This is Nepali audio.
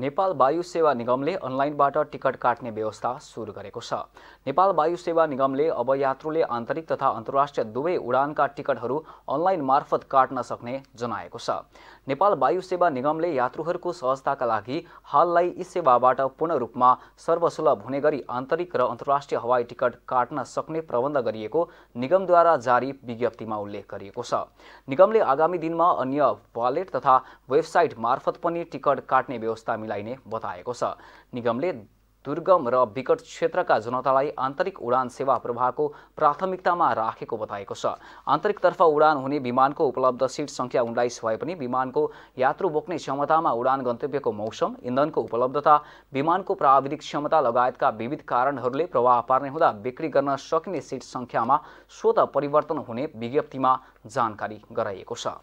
नेपाल वायु सेवा निगमले अनलाइनबाट टिकट काट्ने व्यवस्था सुरु गरेको छ नेपाल वायु सेवा निगमले अब यात्रुले आन्तरिक तथा अन्तर्राष्ट्रिय दुवै उडानका टिकटहरू अनलाइन मार्फत काट्न सक्ने जनाएको छ नेपाल वायु सेवा निगमले यात्रुहरूको सहजताका लागि हाललाई यी सेवाबाट पूर्ण रूपमा सर्वसुलभ हुने गरी आन्तरिक र अन्तर्राष्ट्रिय हवाई टिकट काट्न सक्ने प्रबन्ध गरिएको निगमद्वारा जारी विज्ञप्तिमा उल्लेख गरिएको छ निगमले आगामी दिनमा अन्य वालेट तथा वेबसाइट मार्फत पनि टिकट काट्ने व्यवस्था मिलाइने बताएको छ निगमले दुर्गम र विकट क्षेत्रका जनतालाई आन्तरिक उडान सेवा प्रवाहको प्राथमिकतामा राखेको बताएको छ आन्तरिकतर्फ उडान हुने विमानको उपलब्ध सिट सङ्ख्या उन्नाइस भए पनि विमानको यात्रु बोक्ने क्षमतामा उडान गन्तव्यको मौसम इन्धनको उपलब्धता विमानको प्राविधिक क्षमता लगायतका विविध कारणहरूले प्रभाव पार्ने हुँदा बिक्री गर्न सकिने सिट सङ्ख्यामा स्वत परिवर्तन हुने विज्ञप्तिमा जानकारी गराइएको छ